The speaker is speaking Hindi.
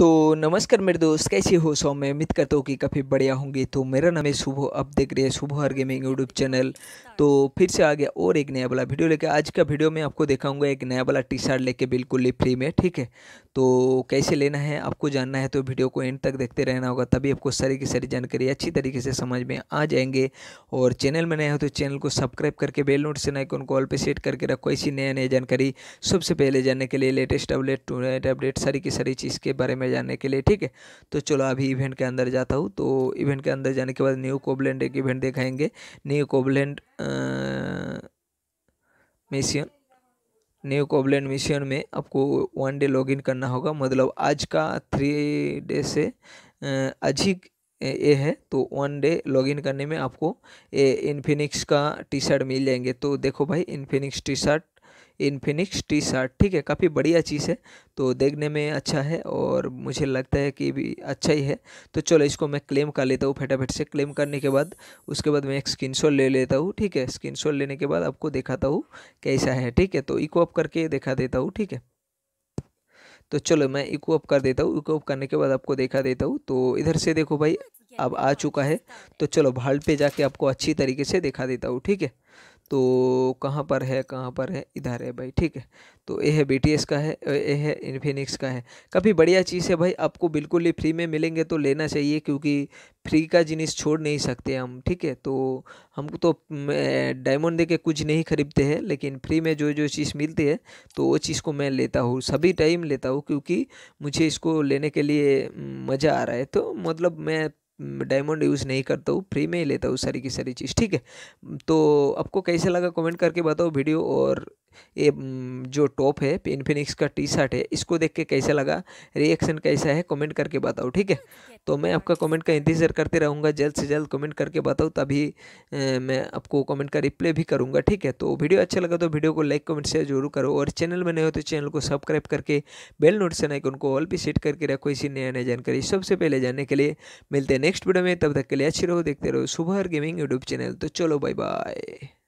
तो नमस्कार मेरे दोस्त कैसे हो सौ मैं उम्मीद करता हूँ कि काफ़ी बढ़िया होंगे तो मेरा नाम है शुभ अब देख रहे हैं शुभ हर गेमिंग यूट्यूब चैनल तो फिर से आ गया और एक नया वाला वीडियो लेके आज का वीडियो में आपको दिखाऊंगा एक नया वाला टी शर्ट लेके बिल्कुल ही फ्री में ठीक है तो कैसे लेना है आपको जानना है तो वीडियो को एंड तक देखते रहना होगा तभी आपको सारी की सारी जानकारी अच्छी तरीके से समझ में आ जाएंगे और चैनल में नया हो तो चैनल को सब्सक्राइब करके बेल नोटिफिकेशन आइकन को कॉल पर सेट करके रखो ऐसी नया नया जानकारी सबसे पहले जानने के लिए लेटेस्ट अपडेट अपडेट सारी की सारी चीज़ के बारे में जाने के लिए ठीक है तो चलो अभी इवेंट के अंदर जाता हूँ तो इवेंट के अंदर जाने के बाद न्यू कोबलैंड एक इवेंट दिखाएंगे न्यू कोबलैंड मिशन न्यू कोबलैंड मिशन में आपको वन डे लॉगिन करना होगा मतलब आज का थ्री डे से आज ही ये है तो वन डे लॉगिन करने में आपको ये इनफिनिक्स का टी शर्ट मिल जाएंगे तो देखो भाई Infinix T shirt Infinix T shirt ठीक है काफ़ी बढ़िया चीज़ है तो देखने में अच्छा है और मुझे लगता है कि भी अच्छा ही है तो चलो इसको मैं क्लेम कर लेता हूँ फटाफट से क्लेम करने के बाद उसके बाद मैं एक स्क्रीन ले लेता हूँ ठीक है स्क्रीन लेने के बाद आपको दिखाता हूँ कैसा है ठीक है तो इको अप करके दिखा देता हूँ ठीक है तो चलो मैं इको अप कर देता हूँ इको अप करने के बाद आपको देखा देता हूँ तो इधर से देखो भाई अब आ चुका है तो चलो भाल्ट पे जाके आपको अच्छी तरीके से दिखा देता हूँ ठीक है तो कहाँ पर है कहाँ पर है इधर है भाई ठीक है तो ये है बी का है ये है इन्फिनिक्स का है काफ़ी बढ़िया चीज़ है भाई आपको बिल्कुल ही फ्री में मिलेंगे तो लेना चाहिए क्योंकि फ्री का जिनिस छोड़ नहीं सकते हम ठीक है तो हम तो डायमंड देके कुछ नहीं खरीदते हैं लेकिन फ्री में जो जो चीज़ मिलती है तो वो चीज़ को मैं लेता हूँ सभी टाइम लेता हूँ क्योंकि मुझे इसको लेने के लिए मज़ा आ रहा है तो मतलब मैं डायमंड यूज़ नहीं करता हूँ फ्री में ही लेता हूँ सारी की सारी चीज़ ठीक है तो आपको कैसे लगा कमेंट करके बताओ वीडियो और ये जो टॉप है पिनफिनिक्स का टी शर्ट है इसको देख के कैसा लगा रिएक्शन कैसा है कमेंट करके बताओ ठीक है तो मैं आपका कमेंट का इंतज़ार करते रहूँगा जल्द से जल्द कमेंट करके बताओ तभी मैं आपको कमेंट का रिप्लाई भी करूँगा ठीक है तो वीडियो अच्छा लगा तो वीडियो को लाइक कमेंट शेयर जरूर करो और चैनल में नए हो तो चैनल को सब्सक्राइब करके बेल नोटिफिकेशन आइकन को ऑल भी सेट करके रखो इसी नया नया जानकारी सबसे पहले जानने के लिए मिलते हैं नेक्स्ट वीडियो में तब तक के लिए अच्छी रहो देखते रहो सुबह गेमिंग यूट्यूब चैनल तो चलो बाय बाय